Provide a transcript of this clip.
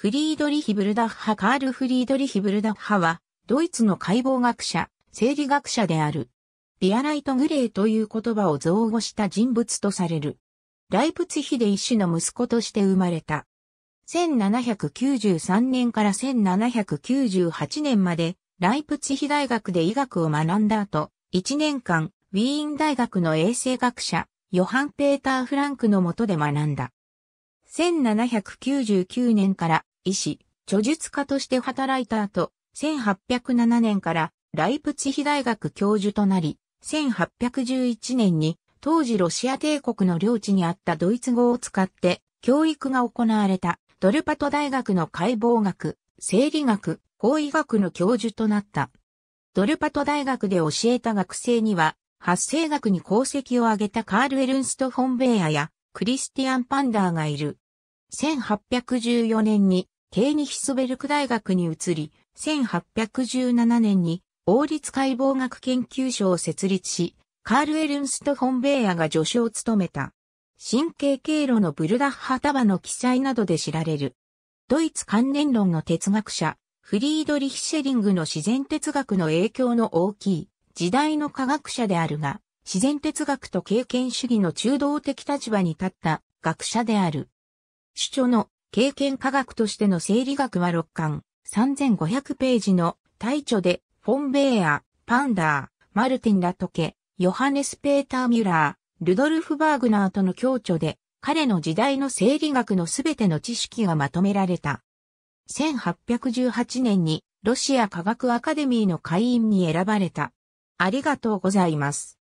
フリードリヒ・ブルダッハ・カール・フリードリヒ・ブルダッハは、ドイツの解剖学者、生理学者である。ビアライト・グレーという言葉を造語した人物とされる。ライプツヒで一種の息子として生まれた。1793年から1798年まで、ライプツヒ大学で医学を学んだ後、1年間、ウィーン大学の衛生学者、ヨハン・ペーター・フランクの下で学んだ。1799年から医師、著述家として働いた後、1807年からライプツヒ大学教授となり、1811年に当時ロシア帝国の領地にあったドイツ語を使って教育が行われたドルパト大学の解剖学、生理学、法医学の教授となった。ドルパト大学で教えた学生には、発生学に功績を挙げたカール・エルンスト・フォンベアやクリスティアン・パンダーがいる。1814年にケーニヒスベルク大学に移り、1817年に王立解剖学研究所を設立し、カール・エルンスト・ホンベイヤが助手を務めた。神経経路のブルダッハ束の記載などで知られる。ドイツ関連論の哲学者、フリードリヒ・シェリングの自然哲学の影響の大きい時代の科学者であるが、自然哲学と経験主義の中道的立場に立った学者である。主張の経験科学としての生理学は6巻、3500ページの大著で、フォンベーア、パンダー、マルティン・ラトケ、ヨハネス・ペーター・ミュラー、ルドルフ・バーグナーとの共著で、彼の時代の生理学のすべての知識がまとめられた。1818年にロシア科学アカデミーの会員に選ばれた。ありがとうございます。